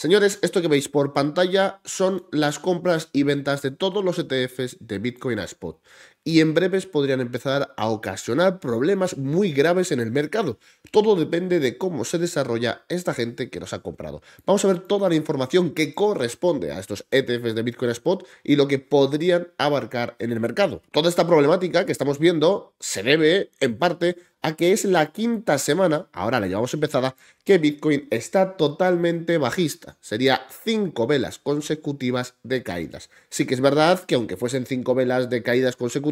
Señores, esto que veis por pantalla son las compras y ventas de todos los ETFs de Bitcoin a Spot y en breves podrían empezar a ocasionar problemas muy graves en el mercado. Todo depende de cómo se desarrolla esta gente que nos ha comprado. Vamos a ver toda la información que corresponde a estos ETFs de Bitcoin Spot y lo que podrían abarcar en el mercado. Toda esta problemática que estamos viendo se debe en parte a que es la quinta semana, ahora la llevamos empezada, que Bitcoin está totalmente bajista. Sería cinco velas consecutivas de caídas. Sí que es verdad que aunque fuesen cinco velas de caídas consecutivas,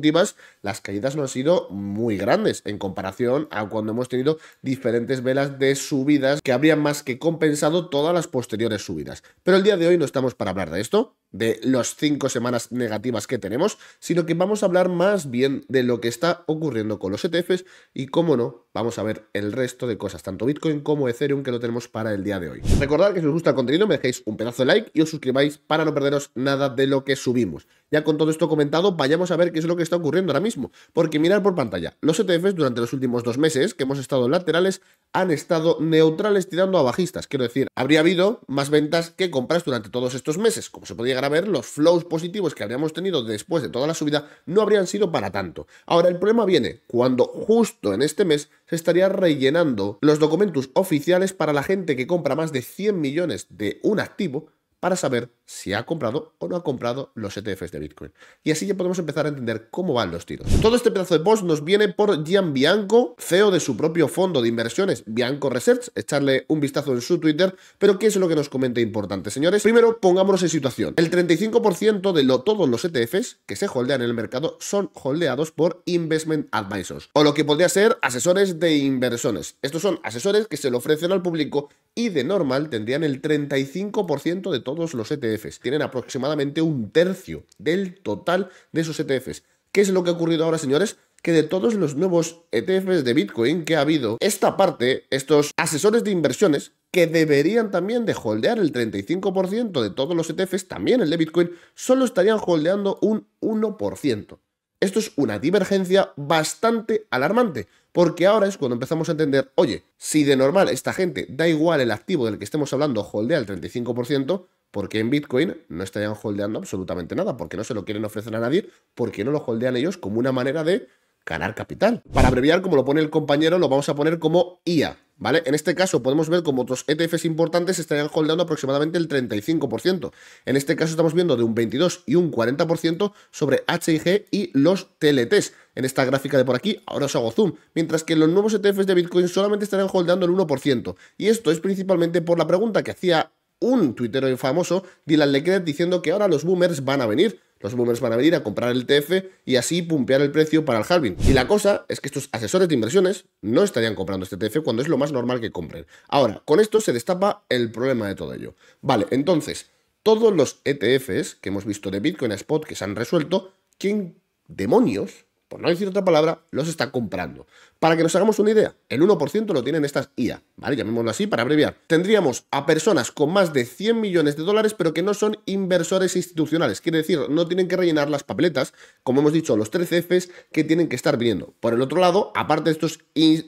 las caídas no han sido muy grandes en comparación a cuando hemos tenido diferentes velas de subidas que habrían más que compensado todas las posteriores subidas. Pero el día de hoy no estamos para hablar de esto de las cinco semanas negativas que tenemos, sino que vamos a hablar más bien de lo que está ocurriendo con los ETFs y cómo no, vamos a ver el resto de cosas, tanto Bitcoin como Ethereum que lo tenemos para el día de hoy. Recordad que si os gusta el contenido me dejéis un pedazo de like y os suscribáis para no perderos nada de lo que subimos. Ya con todo esto comentado, vayamos a ver qué es lo que está ocurriendo ahora mismo, porque mirad por pantalla, los ETFs durante los últimos dos meses que hemos estado laterales han estado neutrales tirando a bajistas, quiero decir, habría habido más ventas que compras durante todos estos meses, como se podía a ver, los flows positivos que habríamos tenido después de toda la subida no habrían sido para tanto. Ahora, el problema viene cuando justo en este mes se estaría rellenando los documentos oficiales para la gente que compra más de 100 millones de un activo para saber si ha comprado o no ha comprado los ETFs de Bitcoin. Y así ya podemos empezar a entender cómo van los tiros. Todo este pedazo de post nos viene por Gian Bianco, CEO de su propio fondo de inversiones, Bianco Research. Echarle un vistazo en su Twitter, pero ¿qué es lo que nos comenta importante, señores? Primero, pongámonos en situación. El 35% de todos los ETFs que se holdean en el mercado son holdeados por investment advisors, o lo que podría ser asesores de inversiones. Estos son asesores que se lo ofrecen al público y de normal tendrían el 35% de todos los ETFs. Tienen aproximadamente un tercio del total de esos ETFs. ¿Qué es lo que ha ocurrido ahora, señores? que de todos los nuevos ETFs de Bitcoin que ha habido, esta parte, estos asesores de inversiones, que deberían también de holdear el 35% de todos los ETFs, también el de Bitcoin, solo estarían holdeando un 1%. Esto es una divergencia bastante alarmante, porque ahora es cuando empezamos a entender, oye, si de normal esta gente da igual el activo del que estemos hablando, holdea el 35%, ¿por qué en Bitcoin no estarían holdeando absolutamente nada, porque no se lo quieren ofrecer a nadie, porque no lo holdean ellos como una manera de ganar capital. Para abreviar, como lo pone el compañero, lo vamos a poner como IA, ¿vale? En este caso podemos ver como otros ETFs importantes estarían holdando aproximadamente el 35%. En este caso estamos viendo de un 22 y un 40% sobre HIG y los TLTs. En esta gráfica de por aquí, ahora os hago zoom, mientras que los nuevos ETFs de Bitcoin solamente estarán holdando el 1%. Y esto es principalmente por la pregunta que hacía un tuitero famoso, Dylan Leclerc, diciendo que ahora los boomers van a venir. Los boomers van a venir a comprar el TF y así pumpear el precio para el halving. Y la cosa es que estos asesores de inversiones no estarían comprando este TF cuando es lo más normal que compren. Ahora, con esto se destapa el problema de todo ello. Vale, entonces, todos los ETFs que hemos visto de Bitcoin a Spot que se han resuelto, ¿quién demonios por no decir otra palabra, los está comprando. Para que nos hagamos una idea, el 1% lo tienen estas IA, ¿vale? Llamémoslo así para abreviar. Tendríamos a personas con más de 100 millones de dólares, pero que no son inversores institucionales. Quiere decir, no tienen que rellenar las papeletas, como hemos dicho, los 13 Fs que tienen que estar viniendo. Por el otro lado, aparte de estos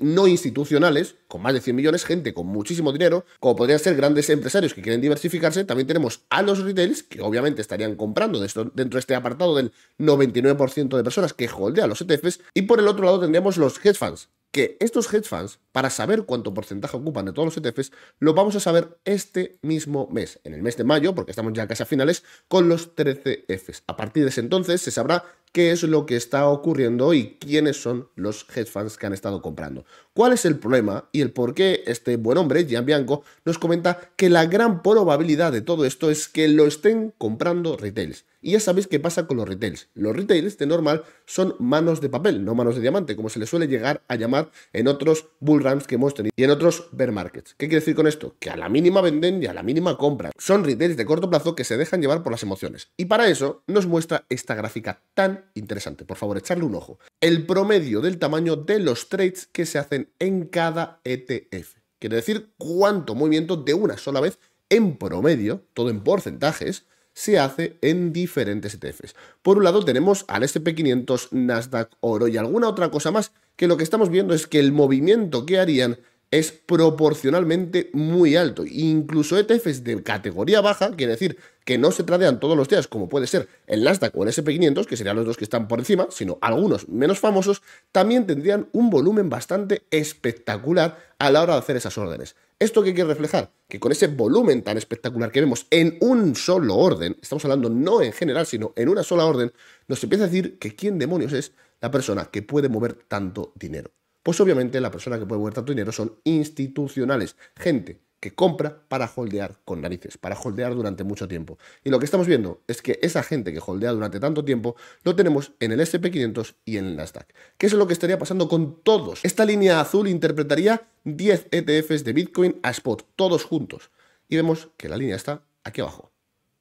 no institucionales, con más de 100 millones, gente con muchísimo dinero, como podrían ser grandes empresarios que quieren diversificarse, también tenemos a los retails, que obviamente estarían comprando dentro de este apartado del 99% de personas que holdean los ETFs, y por el otro lado tendríamos los hedge funds, que estos hedge funds, para saber cuánto porcentaje ocupan de todos los ETFs, lo vamos a saber este mismo mes, en el mes de mayo, porque estamos ya casi a finales, con los 13 e Fs. A partir de ese entonces se sabrá qué es lo que está ocurriendo y quiénes son los hedge funds que han estado comprando cuál es el problema y el por qué este buen hombre, Gian Bianco, nos comenta que la gran probabilidad de todo esto es que lo estén comprando retails. Y ya sabéis qué pasa con los retails. Los retails de normal son manos de papel, no manos de diamante, como se le suele llegar a llamar en otros bullruns que hemos tenido y en otros bear markets. ¿Qué quiere decir con esto? Que a la mínima venden y a la mínima compran. Son retails de corto plazo que se dejan llevar por las emociones. Y para eso nos muestra esta gráfica tan interesante. Por favor, echarle un ojo. El promedio del tamaño de los trades que se hacen en cada ETF. Quiere decir cuánto movimiento de una sola vez en promedio, todo en porcentajes, se hace en diferentes ETFs. Por un lado tenemos al SP500, Nasdaq, Oro y alguna otra cosa más, que lo que estamos viendo es que el movimiento que harían es proporcionalmente muy alto. Incluso ETFs de categoría baja, quiere decir que no se tradean todos los días, como puede ser el Nasdaq o el SP500, que serían los dos que están por encima, sino algunos menos famosos, también tendrían un volumen bastante espectacular a la hora de hacer esas órdenes. ¿Esto qué quiere reflejar? Que con ese volumen tan espectacular que vemos en un solo orden, estamos hablando no en general, sino en una sola orden, nos empieza a decir que quién demonios es la persona que puede mover tanto dinero. Pues obviamente la persona que puede mover tanto dinero son institucionales, gente que compra para holdear con narices, para holdear durante mucho tiempo. Y lo que estamos viendo es que esa gente que holdea durante tanto tiempo lo tenemos en el SP500 y en el Nasdaq. ¿Qué es lo que estaría pasando con todos? Esta línea azul interpretaría 10 ETFs de Bitcoin a spot, todos juntos. Y vemos que la línea está aquí abajo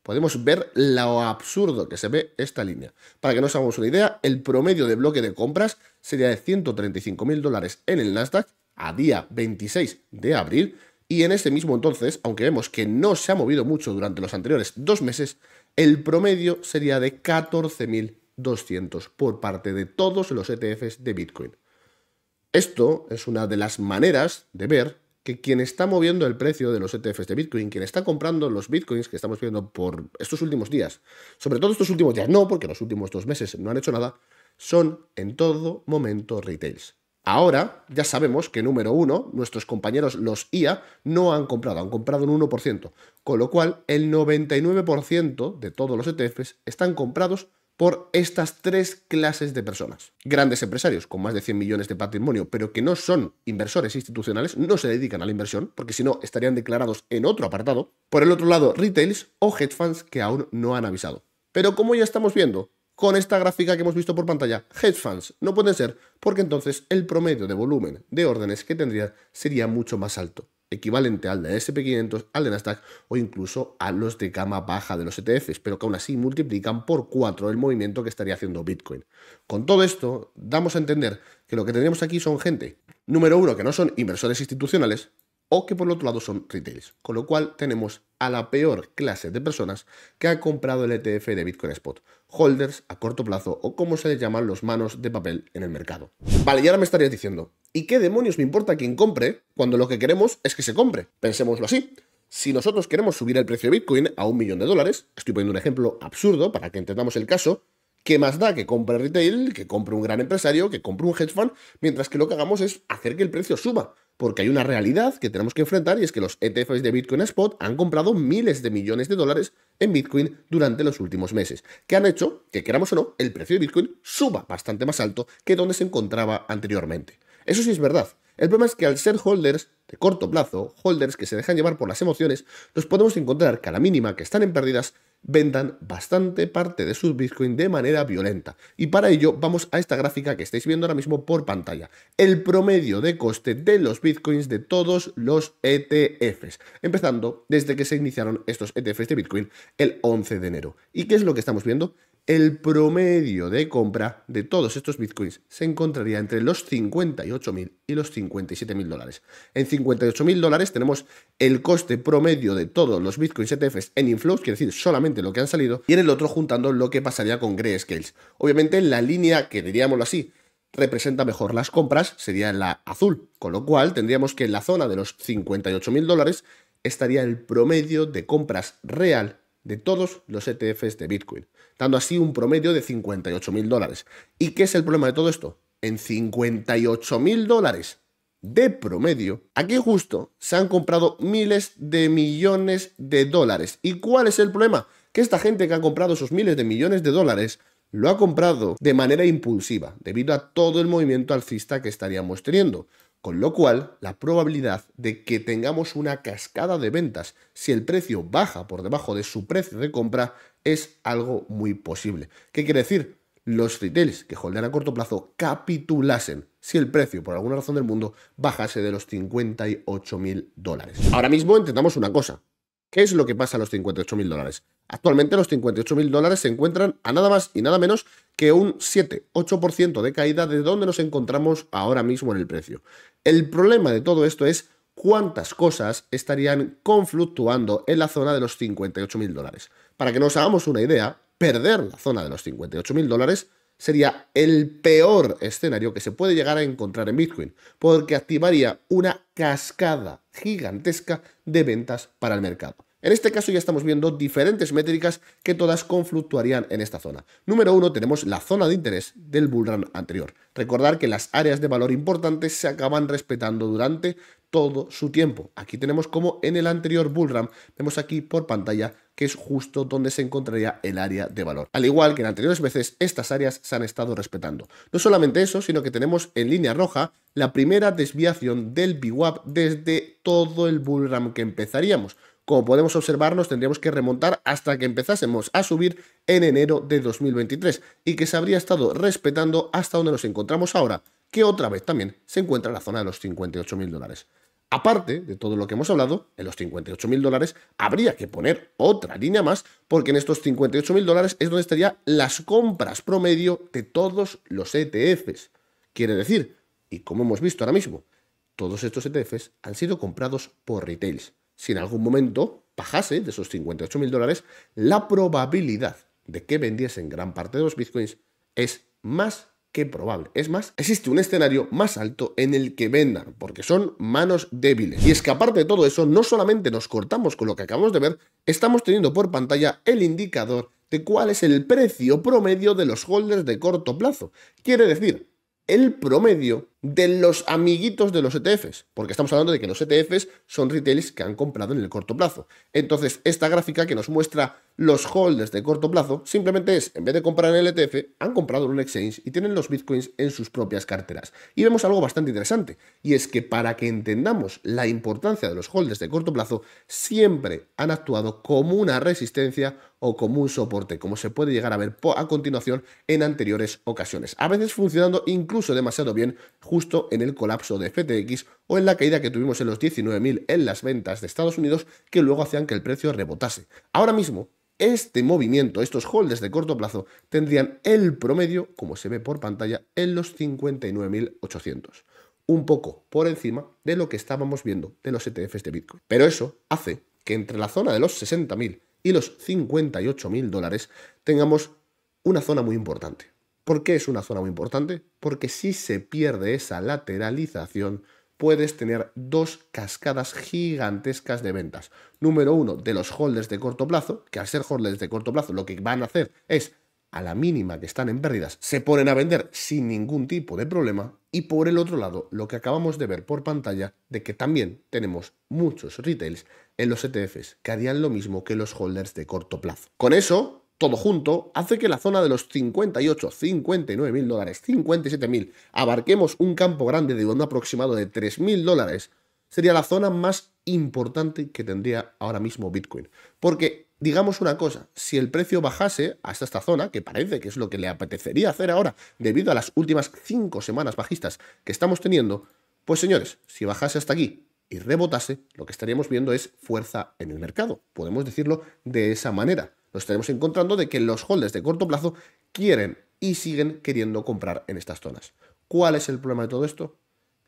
podemos ver lo absurdo que se ve esta línea. Para que nos hagamos una idea, el promedio de bloque de compras sería de 135.000 dólares en el Nasdaq a día 26 de abril y en ese mismo entonces, aunque vemos que no se ha movido mucho durante los anteriores dos meses, el promedio sería de 14.200 por parte de todos los ETFs de Bitcoin. Esto es una de las maneras de ver que quien está moviendo el precio de los ETFs de Bitcoin, quien está comprando los Bitcoins que estamos viendo por estos últimos días, sobre todo estos últimos días, no, porque los últimos dos meses no han hecho nada, son en todo momento retails. Ahora ya sabemos que número uno, nuestros compañeros los IA no han comprado, han comprado un 1%, con lo cual el 99% de todos los ETFs están comprados por estas tres clases de personas. Grandes empresarios con más de 100 millones de patrimonio, pero que no son inversores institucionales, no se dedican a la inversión, porque si no estarían declarados en otro apartado. Por el otro lado, retails o hedge funds que aún no han avisado. Pero como ya estamos viendo, con esta gráfica que hemos visto por pantalla, hedge funds no pueden ser, porque entonces el promedio de volumen de órdenes que tendría sería mucho más alto equivalente al de SP500, al de Nasdaq o incluso a los de gama baja de los ETFs, pero que aún así multiplican por 4 el movimiento que estaría haciendo Bitcoin. Con todo esto, damos a entender que lo que tenemos aquí son gente, número uno, que no son inversores institucionales, o que por otro lado son retails. Con lo cual tenemos a la peor clase de personas que ha comprado el ETF de Bitcoin Spot, holders a corto plazo o como se les llaman los manos de papel en el mercado. Vale, y ahora me estarías diciendo, ¿y qué demonios me importa quien compre cuando lo que queremos es que se compre? Pensémoslo así. Si nosotros queremos subir el precio de Bitcoin a un millón de dólares, estoy poniendo un ejemplo absurdo para que entendamos el caso, ¿Qué más da que compre retail, que compre un gran empresario, que compre un hedge fund? Mientras que lo que hagamos es hacer que el precio suba porque hay una realidad que tenemos que enfrentar y es que los ETFs de Bitcoin Spot han comprado miles de millones de dólares en Bitcoin durante los últimos meses, que han hecho que, queramos o no, el precio de Bitcoin suba bastante más alto que donde se encontraba anteriormente. Eso sí es verdad. El problema es que al ser holders de corto plazo, holders que se dejan llevar por las emociones, nos podemos encontrar que a la mínima que están en pérdidas, vendan bastante parte de sus Bitcoin de manera violenta. Y para ello vamos a esta gráfica que estáis viendo ahora mismo por pantalla. El promedio de coste de los Bitcoins de todos los ETFs. Empezando desde que se iniciaron estos ETFs de Bitcoin el 11 de enero. ¿Y qué es lo que estamos viendo? el promedio de compra de todos estos bitcoins se encontraría entre los 58.000 y los 57.000 dólares. En 58.000 dólares tenemos el coste promedio de todos los bitcoins ETFs en inflows, quiere decir solamente lo que han salido, y en el otro juntando lo que pasaría con scales. Obviamente la línea que diríamos así representa mejor las compras sería la azul, con lo cual tendríamos que en la zona de los 58.000 dólares estaría el promedio de compras real de todos los ETFs de Bitcoin, dando así un promedio de 58 mil dólares. ¿Y qué es el problema de todo esto? En 58 mil dólares de promedio, aquí justo se han comprado miles de millones de dólares. ¿Y cuál es el problema? Que esta gente que ha comprado esos miles de millones de dólares lo ha comprado de manera impulsiva, debido a todo el movimiento alcista que estaríamos teniendo. Con lo cual, la probabilidad de que tengamos una cascada de ventas si el precio baja por debajo de su precio de compra es algo muy posible. ¿Qué quiere decir? Los retails que holdean a corto plazo capitulasen si el precio, por alguna razón del mundo, bajase de los 58 mil dólares. Ahora mismo intentamos una cosa. ¿Qué es lo que pasa a los 58 mil dólares? Actualmente los 58 mil dólares se encuentran a nada más y nada menos que un 7-8% de caída de donde nos encontramos ahora mismo en el precio. El problema de todo esto es cuántas cosas estarían confluctuando en la zona de los 58 mil dólares. Para que nos hagamos una idea, perder la zona de los 58 mil dólares sería el peor escenario que se puede llegar a encontrar en Bitcoin, porque activaría una cascada gigantesca de ventas para el mercado. En este caso ya estamos viendo diferentes métricas que todas confluctuarían en esta zona. Número uno tenemos la zona de interés del bullrun anterior. Recordar que las áreas de valor importantes se acaban respetando durante todo su tiempo. Aquí tenemos como en el anterior bullrun, vemos aquí por pantalla que es justo donde se encontraría el área de valor. Al igual que en anteriores veces, estas áreas se han estado respetando. No solamente eso, sino que tenemos en línea roja la primera desviación del BWAP desde todo el bullrun que empezaríamos. Como podemos observar, nos tendríamos que remontar hasta que empezásemos a subir en enero de 2023 y que se habría estado respetando hasta donde nos encontramos ahora, que otra vez también se encuentra en la zona de los 58.000 dólares. Aparte de todo lo que hemos hablado, en los 58.000 dólares habría que poner otra línea más porque en estos 58.000 dólares es donde estarían las compras promedio de todos los ETFs. Quiere decir, y como hemos visto ahora mismo, todos estos ETFs han sido comprados por retails si en algún momento bajase de esos 58 mil dólares, la probabilidad de que vendiesen gran parte de los bitcoins es más que probable. Es más, existe un escenario más alto en el que vendan, porque son manos débiles. Y es que aparte de todo eso, no solamente nos cortamos con lo que acabamos de ver, estamos teniendo por pantalla el indicador de cuál es el precio promedio de los holders de corto plazo. Quiere decir, el promedio de los amiguitos de los ETFs, porque estamos hablando de que los ETFs son retails que han comprado en el corto plazo. Entonces, esta gráfica que nos muestra los holders de corto plazo simplemente es, en vez de comprar en el ETF, han comprado en un exchange y tienen los bitcoins en sus propias carteras. Y vemos algo bastante interesante, y es que para que entendamos la importancia de los holders de corto plazo, siempre han actuado como una resistencia o como un soporte, como se puede llegar a ver a continuación en anteriores ocasiones. A veces funcionando incluso demasiado bien justo en el colapso de FTX o en la caída que tuvimos en los 19.000 en las ventas de Estados Unidos que luego hacían que el precio rebotase. Ahora mismo, este movimiento, estos holdes de corto plazo, tendrían el promedio, como se ve por pantalla, en los 59.800 un poco por encima de lo que estábamos viendo de los ETFs de Bitcoin. Pero eso hace que entre la zona de los 60.000 y los 58.000 dólares tengamos una zona muy importante. ¿Por qué es una zona muy importante? Porque si se pierde esa lateralización, puedes tener dos cascadas gigantescas de ventas. Número uno, de los holders de corto plazo, que al ser holders de corto plazo lo que van a hacer es a la mínima que están en pérdidas, se ponen a vender sin ningún tipo de problema. Y por el otro lado, lo que acabamos de ver por pantalla, de que también tenemos muchos retails en los ETFs que harían lo mismo que los holders de corto plazo. Con eso, todo junto, hace que la zona de los 58, 59 mil dólares, 57 mil, abarquemos un campo grande de un aproximado de 3 mil dólares, sería la zona más importante que tendría ahora mismo Bitcoin. Porque, digamos una cosa, si el precio bajase hasta esta zona, que parece que es lo que le apetecería hacer ahora, debido a las últimas 5 semanas bajistas que estamos teniendo, pues señores, si bajase hasta aquí y rebotase, lo que estaríamos viendo es fuerza en el mercado. Podemos decirlo de esa manera nos estaremos encontrando de que los holders de corto plazo quieren y siguen queriendo comprar en estas zonas. ¿Cuál es el problema de todo esto?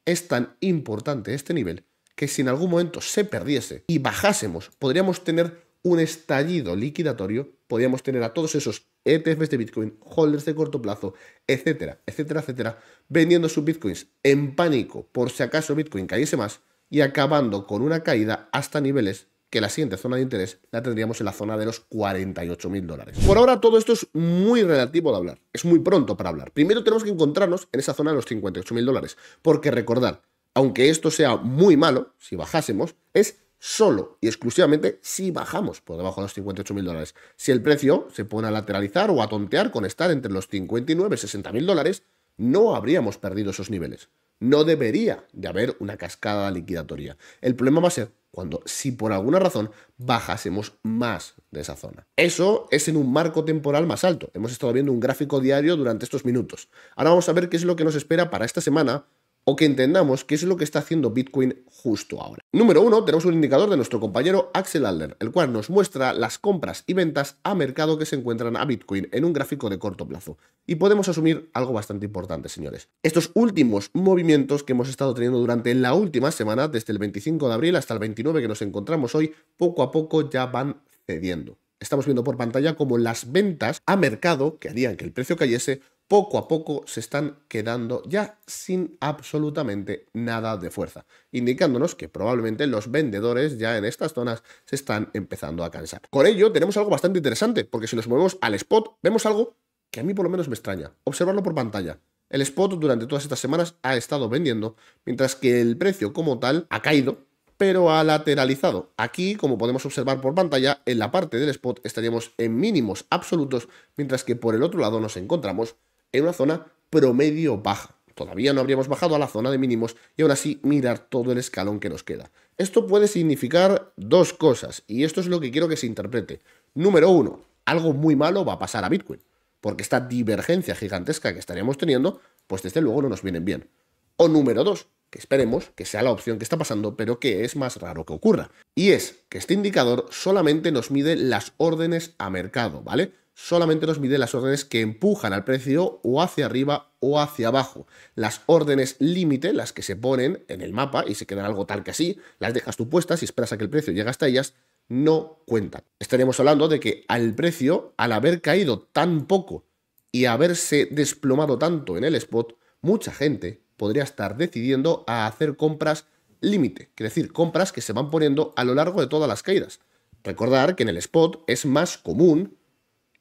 Es tan importante este nivel que si en algún momento se perdiese y bajásemos, podríamos tener un estallido liquidatorio, podríamos tener a todos esos ETFs de Bitcoin, holders de corto plazo, etcétera, etcétera, etcétera, vendiendo sus Bitcoins en pánico por si acaso Bitcoin cayese más y acabando con una caída hasta niveles que la siguiente zona de interés la tendríamos en la zona de los 48 mil dólares. Por ahora todo esto es muy relativo de hablar, es muy pronto para hablar. Primero tenemos que encontrarnos en esa zona de los mil dólares, porque recordar, aunque esto sea muy malo, si bajásemos, es solo y exclusivamente si bajamos por debajo de los 58 mil dólares. Si el precio se pone a lateralizar o a tontear con estar entre los 59 y mil dólares, no habríamos perdido esos niveles. No debería de haber una cascada liquidatoria. El problema va a ser cuando, si por alguna razón, bajásemos más de esa zona. Eso es en un marco temporal más alto. Hemos estado viendo un gráfico diario durante estos minutos. Ahora vamos a ver qué es lo que nos espera para esta semana o que entendamos qué es lo que está haciendo Bitcoin justo ahora. Número uno, tenemos un indicador de nuestro compañero Axel Adler, el cual nos muestra las compras y ventas a mercado que se encuentran a Bitcoin en un gráfico de corto plazo. Y podemos asumir algo bastante importante, señores. Estos últimos movimientos que hemos estado teniendo durante la última semana, desde el 25 de abril hasta el 29 que nos encontramos hoy, poco a poco ya van cediendo. Estamos viendo por pantalla como las ventas a mercado, que harían que el precio cayese, poco a poco se están quedando ya sin absolutamente nada de fuerza, indicándonos que probablemente los vendedores ya en estas zonas se están empezando a cansar. Con ello tenemos algo bastante interesante, porque si nos movemos al spot, vemos algo que a mí por lo menos me extraña. Observarlo por pantalla. El spot durante todas estas semanas ha estado vendiendo, mientras que el precio como tal ha caído, pero ha lateralizado. Aquí, como podemos observar por pantalla, en la parte del spot estaríamos en mínimos absolutos, mientras que por el otro lado nos encontramos en una zona promedio baja. Todavía no habríamos bajado a la zona de mínimos y aún así mirar todo el escalón que nos queda. Esto puede significar dos cosas y esto es lo que quiero que se interprete. Número uno, algo muy malo va a pasar a Bitcoin, porque esta divergencia gigantesca que estaríamos teniendo, pues desde luego no nos vienen bien. O número dos, que esperemos que sea la opción que está pasando, pero que es más raro que ocurra. Y es que este indicador solamente nos mide las órdenes a mercado, ¿vale? solamente nos mide las órdenes que empujan al precio o hacia arriba o hacia abajo. Las órdenes límite, las que se ponen en el mapa y se quedan algo tal que así, las dejas tú puestas y esperas a que el precio llegue hasta ellas, no cuentan. Estaríamos hablando de que al precio, al haber caído tan poco y haberse desplomado tanto en el spot, mucha gente podría estar decidiendo a hacer compras límite, es decir, compras que se van poniendo a lo largo de todas las caídas. Recordar que en el spot es más común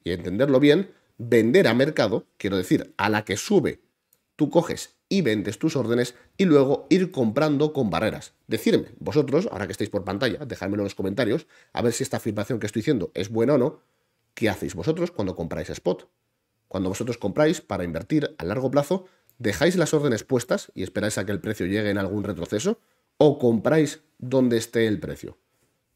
y entenderlo bien, vender a mercado, quiero decir, a la que sube, tú coges y vendes tus órdenes y luego ir comprando con barreras. Decirme, vosotros, ahora que estáis por pantalla, dejadmelo en los comentarios, a ver si esta afirmación que estoy diciendo es buena o no. ¿Qué hacéis vosotros cuando compráis spot? Cuando vosotros compráis para invertir a largo plazo, ¿dejáis las órdenes puestas y esperáis a que el precio llegue en algún retroceso? ¿O compráis donde esté el precio?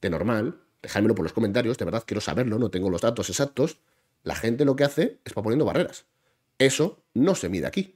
De normal, dejadmelo por los comentarios, de verdad quiero saberlo, no tengo los datos exactos, la gente lo que hace es para poniendo barreras. Eso no se mide aquí.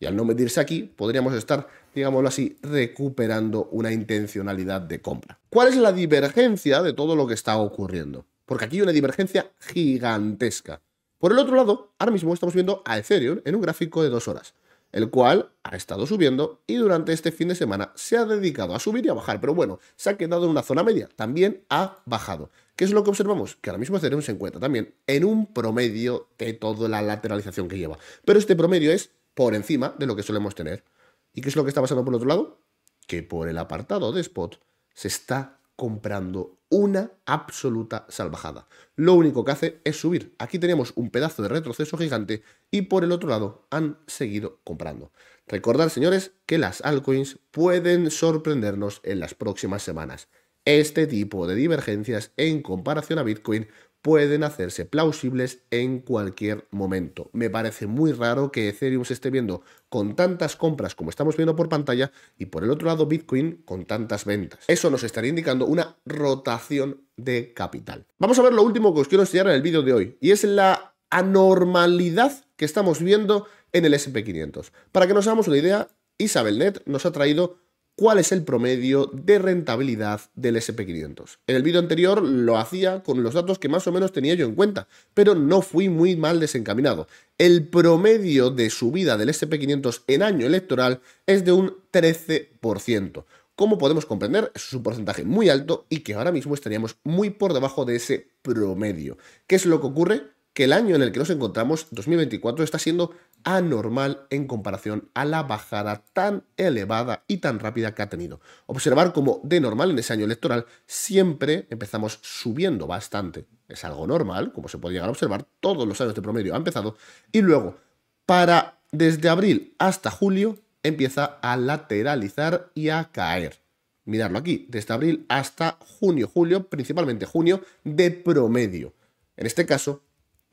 Y al no medirse aquí, podríamos estar, digámoslo así, recuperando una intencionalidad de compra. ¿Cuál es la divergencia de todo lo que está ocurriendo? Porque aquí hay una divergencia gigantesca. Por el otro lado, ahora mismo estamos viendo a Ethereum en un gráfico de dos horas, el cual ha estado subiendo y durante este fin de semana se ha dedicado a subir y a bajar, pero bueno, se ha quedado en una zona media, también ha bajado. ¿Qué es lo que observamos? Que ahora mismo Ethereum se encuentra también en un promedio de toda la lateralización que lleva. Pero este promedio es por encima de lo que solemos tener. ¿Y qué es lo que está pasando por el otro lado? Que por el apartado de spot se está comprando una absoluta salvajada. Lo único que hace es subir. Aquí tenemos un pedazo de retroceso gigante y por el otro lado han seguido comprando. Recordad, señores, que las altcoins pueden sorprendernos en las próximas semanas. Este tipo de divergencias en comparación a Bitcoin pueden hacerse plausibles en cualquier momento. Me parece muy raro que Ethereum se esté viendo con tantas compras como estamos viendo por pantalla y por el otro lado Bitcoin con tantas ventas. Eso nos estaría indicando una rotación de capital. Vamos a ver lo último que os quiero enseñar en el vídeo de hoy y es la anormalidad que estamos viendo en el SP500. Para que nos hagamos una idea, Isabel Net nos ha traído cuál es el promedio de rentabilidad del SP500. En el vídeo anterior lo hacía con los datos que más o menos tenía yo en cuenta, pero no fui muy mal desencaminado. El promedio de subida del SP500 en año electoral es de un 13%. Como podemos comprender, es un porcentaje muy alto y que ahora mismo estaríamos muy por debajo de ese promedio. ¿Qué es lo que ocurre? que el año en el que nos encontramos, 2024, está siendo anormal en comparación a la bajada tan elevada y tan rápida que ha tenido. Observar como de normal en ese año electoral siempre empezamos subiendo bastante. Es algo normal, como se puede llegar a observar, todos los años de promedio ha empezado y luego para desde abril hasta julio empieza a lateralizar y a caer. Mirarlo aquí, desde abril hasta junio, julio, principalmente junio, de promedio. En este caso,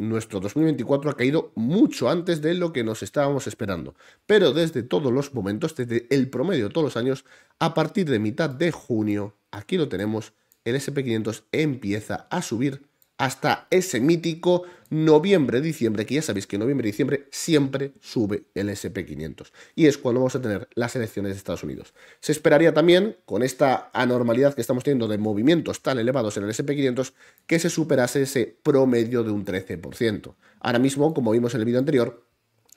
nuestro 2024 ha caído mucho antes de lo que nos estábamos esperando. Pero desde todos los momentos, desde el promedio de todos los años, a partir de mitad de junio, aquí lo tenemos, el SP500 empieza a subir hasta ese mítico noviembre-diciembre, que ya sabéis que noviembre-diciembre siempre sube el SP500. Y es cuando vamos a tener las elecciones de Estados Unidos. Se esperaría también, con esta anormalidad que estamos teniendo de movimientos tan elevados en el SP500, que se superase ese promedio de un 13%. Ahora mismo, como vimos en el vídeo anterior,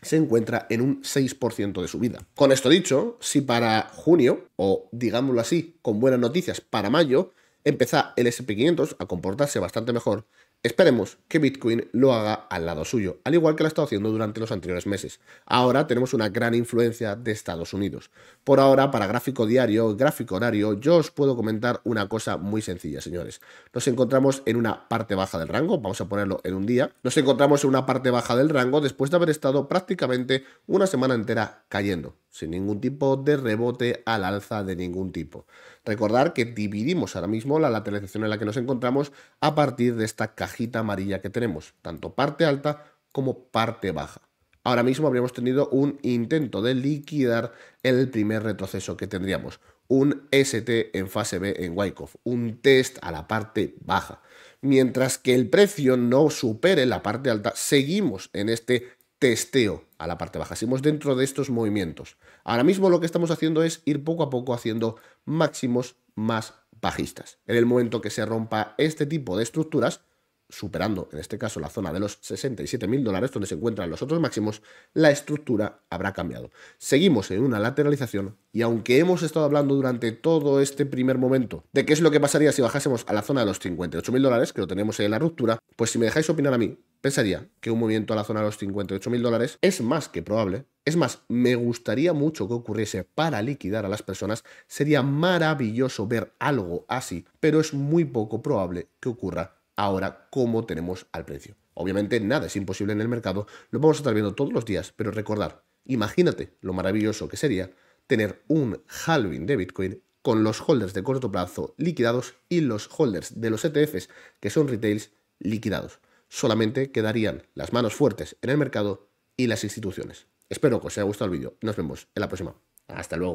se encuentra en un 6% de subida. Con esto dicho, si para junio, o digámoslo así, con buenas noticias para mayo, Empezar el SP500 a comportarse bastante mejor, esperemos que Bitcoin lo haga al lado suyo, al igual que lo ha estado haciendo durante los anteriores meses. Ahora tenemos una gran influencia de Estados Unidos. Por ahora, para gráfico diario, gráfico horario, yo os puedo comentar una cosa muy sencilla, señores. Nos encontramos en una parte baja del rango, vamos a ponerlo en un día. Nos encontramos en una parte baja del rango después de haber estado prácticamente una semana entera cayendo sin ningún tipo de rebote al alza de ningún tipo. Recordar que dividimos ahora mismo la lateralización en la que nos encontramos a partir de esta cajita amarilla que tenemos, tanto parte alta como parte baja. Ahora mismo habríamos tenido un intento de liquidar el primer retroceso que tendríamos, un ST en fase B en Wyckoff, un test a la parte baja. Mientras que el precio no supere la parte alta, seguimos en este testeo a la parte baja. hemos dentro de estos movimientos. Ahora mismo lo que estamos haciendo es ir poco a poco haciendo máximos más bajistas. En el momento que se rompa este tipo de estructuras, superando en este caso la zona de los 67.000 dólares donde se encuentran los otros máximos, la estructura habrá cambiado. Seguimos en una lateralización y aunque hemos estado hablando durante todo este primer momento de qué es lo que pasaría si bajásemos a la zona de los 58.000 dólares, que lo tenemos en la ruptura, pues si me dejáis opinar a mí, pensaría que un movimiento a la zona de los 58.000 dólares es más que probable. Es más, me gustaría mucho que ocurriese para liquidar a las personas. Sería maravilloso ver algo así, pero es muy poco probable que ocurra ahora ¿cómo tenemos al precio. Obviamente nada es imposible en el mercado, lo vamos a estar viendo todos los días, pero recordar, imagínate lo maravilloso que sería tener un halving de Bitcoin con los holders de corto plazo liquidados y los holders de los ETFs, que son retails, liquidados. Solamente quedarían las manos fuertes en el mercado y las instituciones. Espero que os haya gustado el vídeo. Nos vemos en la próxima. Hasta luego.